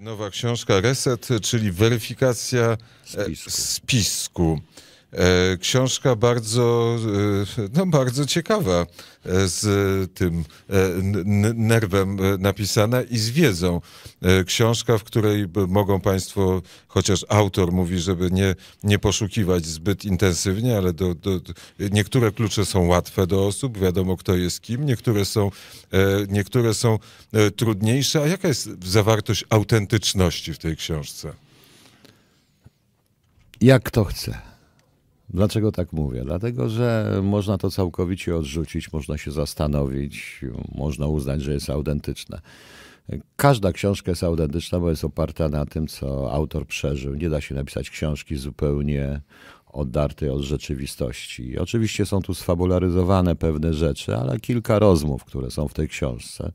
Nowa książka Reset, czyli weryfikacja e, spisku. spisku. E, książka bardzo, e, no bardzo ciekawa e, z tym nerwem napisana i z wiedzą. Książka, w której mogą Państwo, chociaż autor mówi, żeby nie, nie poszukiwać zbyt intensywnie, ale do, do, niektóre klucze są łatwe do osób, wiadomo kto jest kim, niektóre są, niektóre są trudniejsze. A jaka jest zawartość autentyczności w tej książce? Jak to chce Dlaczego tak mówię? Dlatego, że można to całkowicie odrzucić, można się zastanowić, można uznać, że jest autentyczne. Każda książka jest autentyczna, bo jest oparta na tym, co autor przeżył. Nie da się napisać książki zupełnie oddartej od rzeczywistości. Oczywiście są tu sfabularyzowane pewne rzeczy, ale kilka rozmów, które są w tej książce.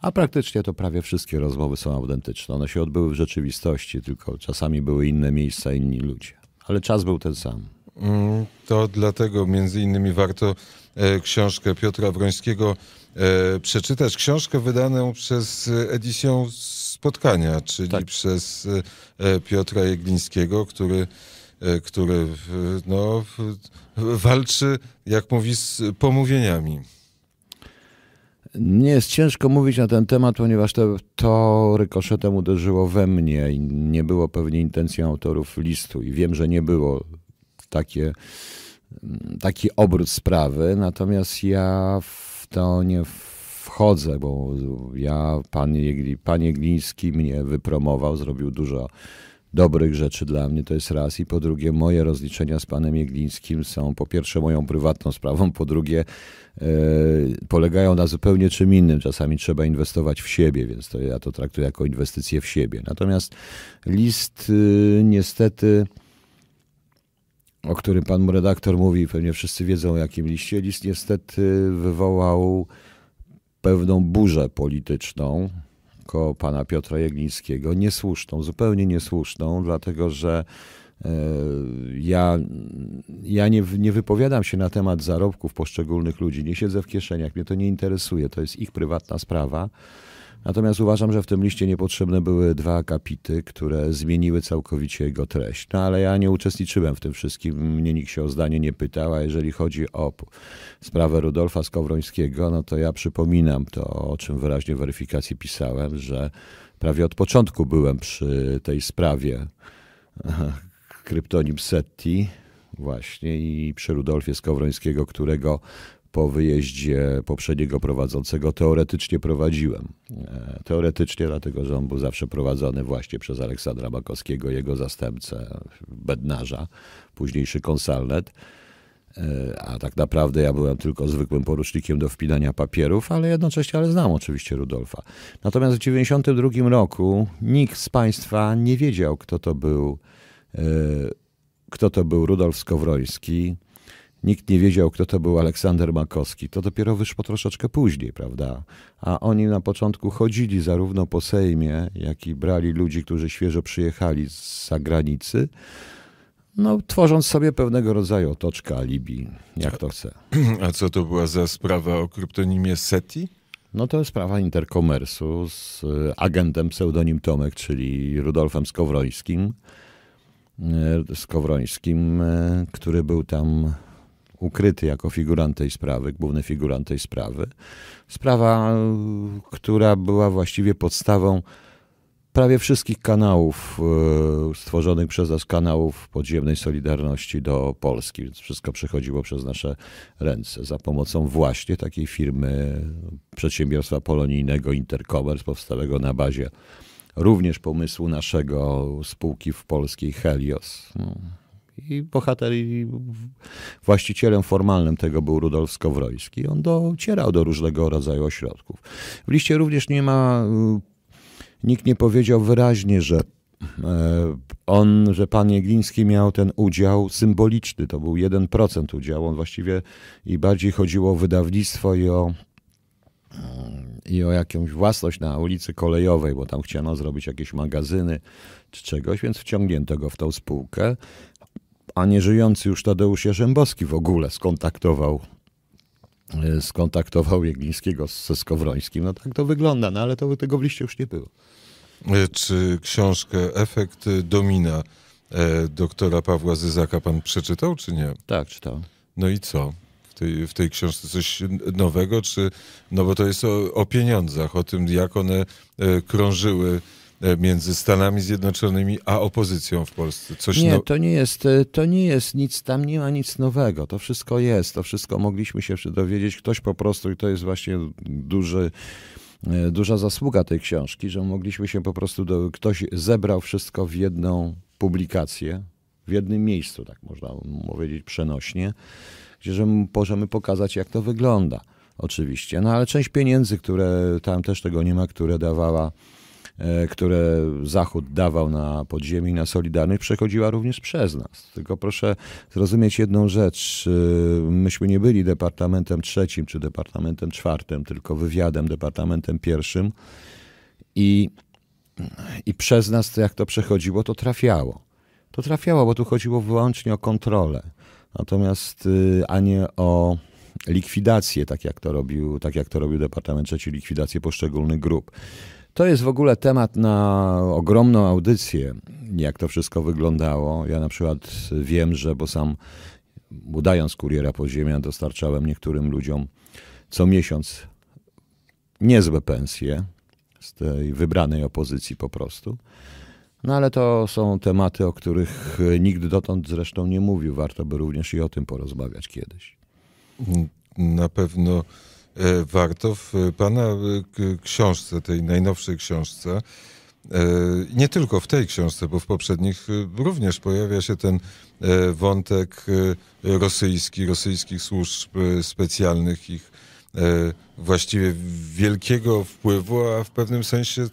A praktycznie to prawie wszystkie rozmowy są autentyczne. One się odbyły w rzeczywistości, tylko czasami były inne miejsca, inni ludzie. Ale czas był ten sam. Mm, to dlatego między innymi warto e, książkę Piotra Wrońskiego e, przeczytać. Książkę wydaną przez e, Edicję Spotkania, czyli tak. przez Piotra Jeglińskiego, który który no, walczy, jak mówi, z pomówieniami. Nie jest ciężko mówić na ten temat, ponieważ to, to rykoszetem uderzyło we mnie i nie było pewnie intencją autorów listu. I wiem, że nie było takie, mm, taki obrót sprawy, natomiast ja w to nie wchodzę, bo ja, pan, Jegli, pan mnie wypromował, zrobił dużo dobrych rzeczy dla mnie, to jest raz. I po drugie, moje rozliczenia z panem Jeglińskim są po pierwsze moją prywatną sprawą, po drugie, yy, polegają na zupełnie czym innym. Czasami trzeba inwestować w siebie, więc to ja to traktuję jako inwestycję w siebie. Natomiast list yy, niestety o którym pan redaktor mówi, pewnie wszyscy wiedzą o jakim liście. List niestety wywołał pewną burzę polityczną koło pana Piotra Jeglińskiego. Niesłuszną, zupełnie niesłuszną, dlatego że e, ja, ja nie, nie wypowiadam się na temat zarobków poszczególnych ludzi, nie siedzę w kieszeniach, mnie to nie interesuje, to jest ich prywatna sprawa. Natomiast uważam, że w tym liście niepotrzebne były dwa akapity, które zmieniły całkowicie jego treść. No ale ja nie uczestniczyłem w tym wszystkim, mnie nikt się o zdanie nie pytał, a jeżeli chodzi o sprawę Rudolfa Skowrońskiego, no to ja przypominam to, o czym wyraźnie w weryfikacji pisałem, że prawie od początku byłem przy tej sprawie. Kryptonim Setti, właśnie i przy Rudolfie Skowrońskiego, którego po wyjeździe poprzedniego prowadzącego teoretycznie prowadziłem. E, teoretycznie, dlatego że on był zawsze prowadzony właśnie przez Aleksandra Bakowskiego, jego zastępcę, bednarza, późniejszy konsalnet. E, a tak naprawdę ja byłem tylko zwykłym porucznikiem do wpinania papierów, ale jednocześnie ale znam oczywiście Rudolfa. Natomiast w 1992 roku nikt z Państwa nie wiedział, kto to był, e, kto to był Rudolf Skowroński Nikt nie wiedział, kto to był Aleksander Makowski. To dopiero wyszło troszeczkę później, prawda? A oni na początku chodzili zarówno po Sejmie, jak i brali ludzi, którzy świeżo przyjechali z zagranicy, no, tworząc sobie pewnego rodzaju otoczkę alibi, jak to chce. A co to była za sprawa o kryptonimie SETI? No to jest sprawa interkomersu z e, agentem pseudonim Tomek, czyli Rudolfem Skowrońskim. E, Skowrońskim, e, który był tam ukryty jako figurant tej sprawy, główny figurant tej sprawy. Sprawa, która była właściwie podstawą prawie wszystkich kanałów e, stworzonych przez nas, kanałów podziemnej Solidarności do Polski. Więc wszystko przechodziło przez nasze ręce za pomocą właśnie takiej firmy przedsiębiorstwa polonijnego Intercommerce, powstałego na bazie również pomysłu naszego spółki w Polskiej Helios. No. I bohater i właścicielem formalnym tego był Rudolf Skowroński. On docierał do różnego rodzaju ośrodków. W liście również nie ma, y, nikt nie powiedział wyraźnie, że e, on, że pan Jegliński miał ten udział symboliczny, to był 1% udziału. On właściwie i bardziej chodziło o wydawnictwo i o, i o jakąś własność na ulicy kolejowej, bo tam chciano zrobić jakieś magazyny czy czegoś, więc wciągnięto go w tą spółkę a nieżyjący już Tadeusz Jarzębowski w ogóle skontaktował e, skontaktował Jeglińskiego ze Skowrońskim. No tak to wygląda, no ale to tego w liście już nie było. E, czy książkę Efekt Domina e, doktora Pawła Zyzaka pan przeczytał, czy nie? Tak, czytałem. No i co? W tej, w tej książce coś nowego, czy... No bo to jest o, o pieniądzach, o tym, jak one krążyły E, między Stanami Zjednoczonymi a opozycją w Polsce. Coś nie, no... to nie jest, e, to nie jest nic, tam nie ma nic nowego. To wszystko jest, to wszystko mogliśmy się dowiedzieć. Ktoś po prostu, i to jest właśnie duży e, duża zasługa tej książki, że mogliśmy się po prostu, do, ktoś zebrał wszystko w jedną publikację, w jednym miejscu, tak można powiedzieć przenośnie, gdzie że możemy pokazać, jak to wygląda. Oczywiście, no ale część pieniędzy, które tam też tego nie ma, które dawała E, które Zachód dawał na podziemi, na Solidarność, przechodziła również przez nas. Tylko proszę zrozumieć jedną rzecz. E, myśmy nie byli Departamentem Trzecim czy Departamentem Czwartym, tylko wywiadem Departamentem Pierwszym i, i przez nas, jak to przechodziło, to trafiało. To trafiało, bo tu chodziło wyłącznie o kontrolę, natomiast y, a nie o likwidację, tak jak to robił, tak jak to robił Departament Trzeci, likwidację poszczególnych grup. To jest w ogóle temat na ogromną audycję, jak to wszystko wyglądało. Ja na przykład wiem, że, bo sam udając kuriera podziemia, dostarczałem niektórym ludziom co miesiąc niezłe pensje z tej wybranej opozycji po prostu. No ale to są tematy, o których nikt dotąd zresztą nie mówił. Warto by również i o tym porozmawiać kiedyś. Na pewno E, warto w Pana e, książce, tej najnowszej książce, e, nie tylko w tej książce, bo w poprzednich również pojawia się ten wątek rosyjski, rosyjskich służb specjalnych, ich właściwie wielkiego wpływu, a w pewnym sensie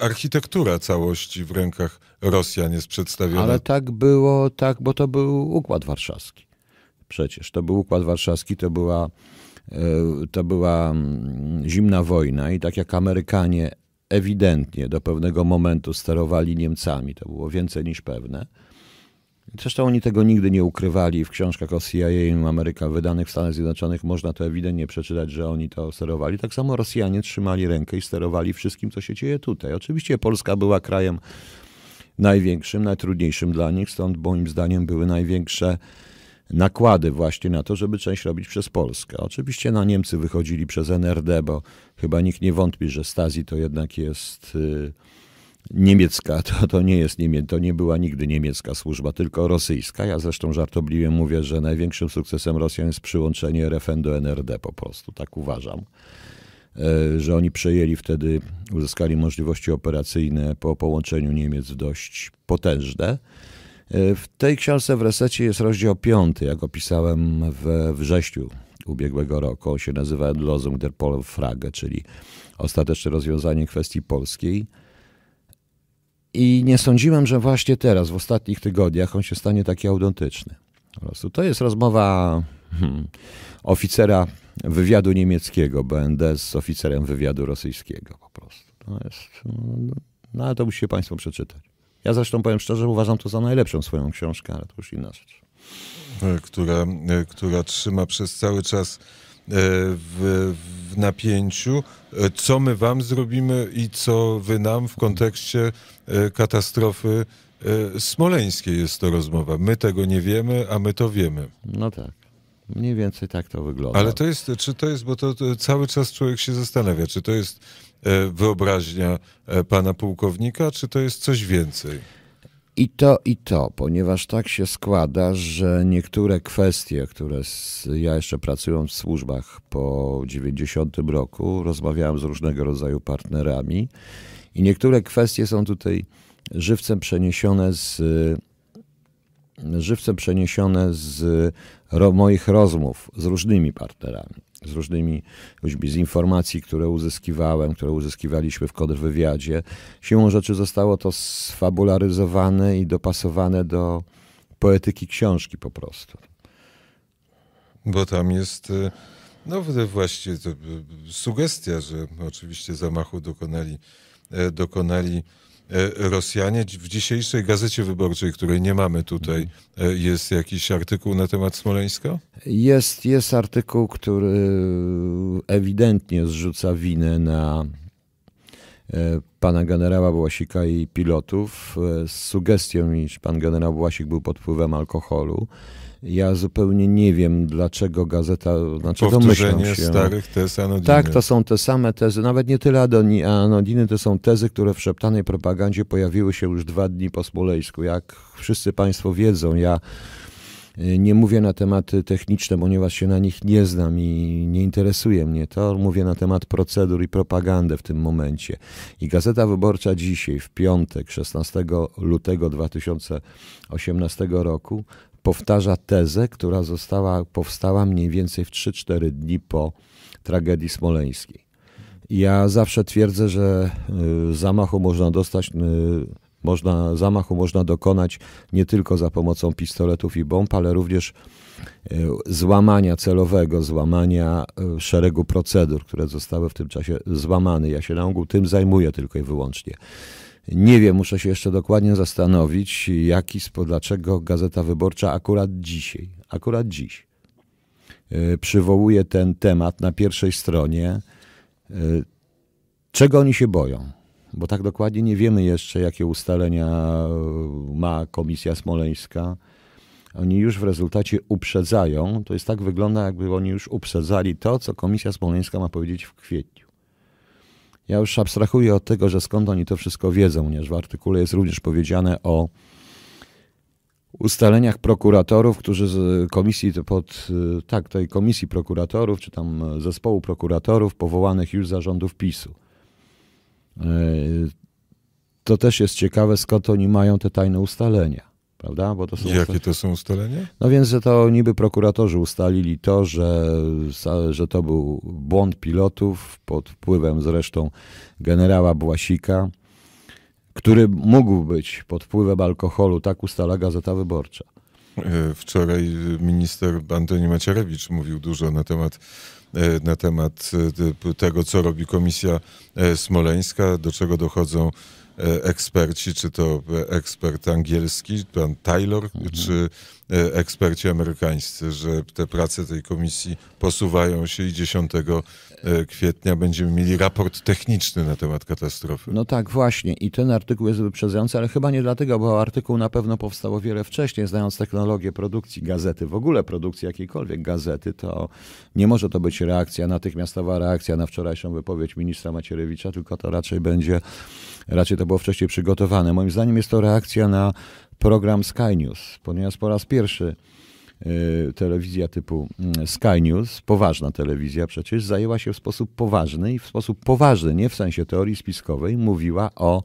architektura całości w rękach Rosjan jest przedstawiona. Ale tak było, tak, bo to był Układ Warszawski. Przecież to był Układ Warszawski, to była E, to była mm, zimna wojna i tak jak Amerykanie ewidentnie do pewnego momentu sterowali Niemcami, to było więcej niż pewne. Zresztą oni tego nigdy nie ukrywali. W książkach o CIA i Ameryka wydanych w Stanach Zjednoczonych można to ewidentnie przeczytać, że oni to sterowali. Tak samo Rosjanie trzymali rękę i sterowali wszystkim, co się dzieje tutaj. Oczywiście Polska była krajem największym, najtrudniejszym dla nich, stąd moim zdaniem były największe nakłady właśnie na to, żeby część robić przez Polskę. Oczywiście na no, Niemcy wychodzili przez NRD, bo chyba nikt nie wątpi, że Stasi to jednak jest y, niemiecka, to, to nie jest Niemie, to nie była nigdy niemiecka służba, tylko rosyjska. Ja zresztą żartobliwie mówię, że największym sukcesem Rosjan jest przyłączenie RFN do NRD po prostu, tak uważam. E, że oni przejęli wtedy, uzyskali możliwości operacyjne po połączeniu Niemiec dość potężne. E, w tej książce w resecie jest rozdział piąty, jak opisałem we wrześniu ubiegłego roku. On się nazywa Lozung der Polfrage, czyli ostateczne rozwiązanie kwestii polskiej. I nie sądziłem, że właśnie teraz, w ostatnich tygodniach, on się stanie taki autentyczny. Po prostu to jest rozmowa hmm, oficera wywiadu niemieckiego, BND, z oficerem wywiadu rosyjskiego po prostu. To jest, no, no, no, no ale to musicie Państwo przeczytać. Ja zresztą powiem szczerze, uważam to za najlepszą swoją książkę, ale to już inna rzecz. E, która, e, która trzyma przez cały czas e, w, w napięciu, co my wam zrobimy i co wy nam w kontekście katastrofy smoleńskiej jest to rozmowa. My tego nie wiemy, a my to wiemy. No tak. Mniej więcej tak to wygląda. Ale to jest, czy to jest, bo to, to cały czas człowiek się zastanawia, czy to jest E, wyobraźnia e, pana pułkownika, czy to jest coś więcej? I to, i to, ponieważ tak się składa, że niektóre kwestie, które z, ja jeszcze pracując w służbach po 90 roku, rozmawiałem z różnego rodzaju partnerami i niektóre kwestie są tutaj żywcem przeniesione z żywce przeniesione z ro moich rozmów z różnymi partnerami, z różnymi ludźmi, z informacji, które uzyskiwałem, które uzyskiwaliśmy w kontrwywiadzie. Siłą rzeczy zostało to sfabularyzowane i dopasowane do poetyki książki po prostu. Bo tam jest... Y, no właśnie, to y, y, sugestia, że oczywiście zamachu dokonali, e, dokonali E, Rosjanie. W dzisiejszej Gazecie Wyborczej, której nie mamy tutaj, e, jest jakiś artykuł na temat Smoleńska? Jest, jest artykuł, który ewidentnie zrzuca winę na e, pana generała Błasika i pilotów z sugestią, iż pan generał Błasik był pod wpływem alkoholu. Ja zupełnie nie wiem, dlaczego gazeta, znaczy Powtórzenie się. starych tez anodiny. Tak, to są te same tezy, nawet nie tyle anodiny, to są tezy, które w szeptanej propagandzie pojawiły się już dwa dni po Smoleńsku. Jak wszyscy Państwo wiedzą, ja y, nie mówię na tematy techniczne, ponieważ się na nich nie znam i nie interesuje mnie to. Mówię na temat procedur i propagandy w tym momencie. I Gazeta Wyborcza dzisiaj, w piątek, 16 lutego 2018 roku, powtarza tezę, która została, powstała mniej więcej w 3-4 dni po tragedii smoleńskiej. Ja zawsze twierdzę, że y, zamachu można dostać, y, można, zamachu można dokonać nie tylko za pomocą pistoletów i bomb, ale również y, złamania celowego, złamania szeregu procedur, które zostały w tym czasie złamane. Ja się na ogół tym zajmuję tylko i wyłącznie. Nie wiem, muszę się jeszcze dokładnie zastanowić, jaki, dlaczego Gazeta Wyborcza akurat dzisiaj, akurat dziś e, przywołuje ten temat na pierwszej stronie. E, czego oni się boją? Bo tak dokładnie nie wiemy jeszcze, jakie ustalenia e, ma Komisja Smoleńska. Oni już w rezultacie uprzedzają, to jest tak wygląda, jakby oni już uprzedzali to, co Komisja Smoleńska ma powiedzieć w kwietniu. Ja już abstrahuję od tego, że skąd oni to wszystko wiedzą, ponieważ w artykule jest również powiedziane o ustaleniach prokuratorów, którzy z komisji pod, tak, tej komisji prokuratorów, czy tam zespołu prokuratorów powołanych już zarządów PiSu. E, to też jest ciekawe, skąd oni mają te tajne ustalenia prawda? Bo to są I jakie to są ustalenia? No więc, że to niby prokuratorzy ustalili to, że, że to był błąd pilotów pod wpływem zresztą generała Błasika, który mógł być pod wpływem alkoholu, tak ustala Gazeta Wyborcza. E, wczoraj minister Antoni Macierewicz mówił dużo na temat e, na temat e, tego, co robi Komisja Smoleńska, do czego dochodzą E, eksperci, czy to e, ekspert angielski, pan Taylor, mhm. czy e, eksperci amerykańscy, że te prace tej komisji posuwają się i 10 kwietnia będziemy mieli raport techniczny na temat katastrofy. No tak, właśnie. I ten artykuł jest wyprzedzający, ale chyba nie dlatego, bo artykuł na pewno powstał o wiele wcześniej, znając technologię produkcji gazety, w ogóle produkcji jakiejkolwiek gazety, to nie może to być reakcja, natychmiastowa reakcja na wczorajszą wypowiedź ministra Macierewicza, tylko to raczej będzie, raczej to to było wcześniej przygotowane. Moim zdaniem jest to reakcja na program Sky News, ponieważ po raz pierwszy y, telewizja typu mm, Sky News, poważna telewizja przecież, zajęła się w sposób poważny i w sposób poważny, nie w sensie teorii spiskowej, mówiła o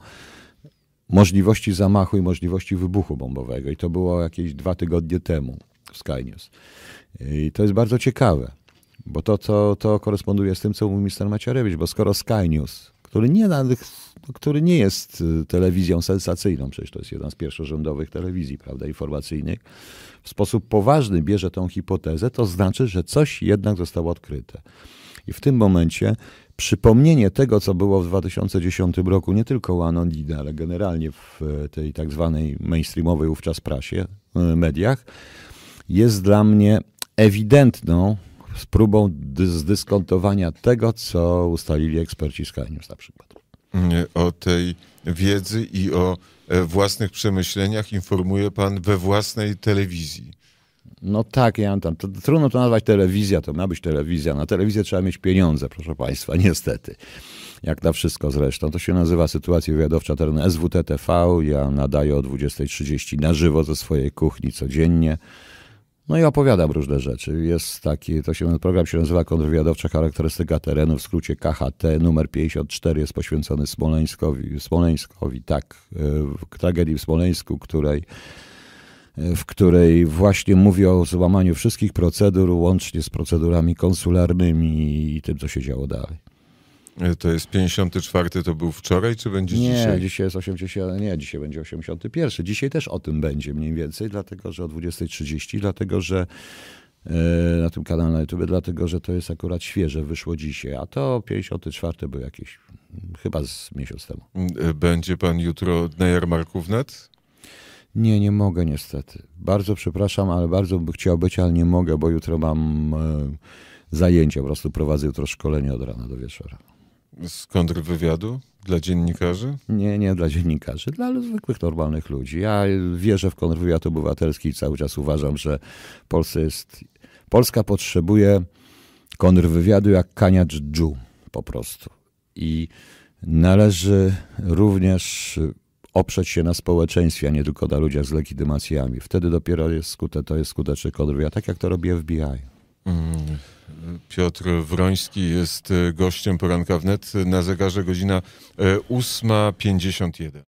możliwości zamachu i możliwości wybuchu bombowego. I to było jakieś dwa tygodnie temu w Sky News. I to jest bardzo ciekawe, bo to, to, to koresponduje z tym, co mówił minister Maciarewicz, bo skoro Sky News, który nie na tych który nie jest y, telewizją sensacyjną, przecież to jest jedna z pierwszorzędowych telewizji prawda, informacyjnych, w sposób poważny bierze tą hipotezę, to znaczy, że coś jednak zostało odkryte. I w tym momencie przypomnienie tego, co było w 2010 roku, nie tylko u Anonida, ale generalnie w e, tej tak zwanej mainstreamowej wówczas prasie, e, mediach, jest dla mnie ewidentną próbą zdyskontowania tego, co ustalili eksperci z KNews na przykład. E, o tej wiedzy i o e, własnych przemyśleniach informuje pan we własnej telewizji. No tak, ja tam, to, trudno to nazwać telewizja, to ma być telewizja. Na telewizję trzeba mieć pieniądze, proszę państwa, niestety. Jak na wszystko zresztą. To się nazywa sytuacja wywiadowcza terenu SWTTV. Ja nadaję o 20.30 na żywo ze swojej kuchni codziennie. No i opowiadam różne rzeczy. Jest taki, to się, program się nazywa Kontrwywiadowcza Charakterystyka Terenu, w skrócie KHT, numer 54 jest poświęcony Smoleńskowi, Smoleńskowi tak, e, tragedii w Smoleńsku, której e, w której właśnie mówi o złamaniu wszystkich procedur, łącznie z procedurami konsularnymi i tym, co się działo dalej. E, to jest 54, to był wczoraj, czy będzie nie, dzisiaj? Nie, dzisiaj jest 80, nie, dzisiaj będzie 81. Dzisiaj też o tym będzie mniej więcej, dlatego że o 20.30, dlatego że e, na tym kanale na YouTube, dlatego że to jest akurat świeże, wyszło dzisiaj, a to 54 był jakiś chyba z miesiąc temu. E, będzie pan jutro na jarmarku wnet? Nie, nie mogę niestety. Bardzo przepraszam, ale bardzo bym chciał być, ale nie mogę, bo jutro mam e, zajęcia, po prostu prowadzę jutro szkolenie od rana do wieczora. Z kontrwywiadu? Dla dziennikarzy? Nie, nie dla dziennikarzy, dla zwykłych, normalnych ludzi. Ja wierzę w kontrwywiad obywatelski i cały czas uważam, że Polska, jest, Polska potrzebuje kontrwywiadu jak kaniacz Dżu po prostu. I należy również oprzeć się na społeczeństwie, a nie tylko na ludziach z legitymacjami. Wtedy dopiero jest skute, to jest skuteczny kontrwywiad, tak jak to robi FBI. Mm. Piotr Wroński jest e, gościem poranka wnet. Na zegarze godzina 8.51. E,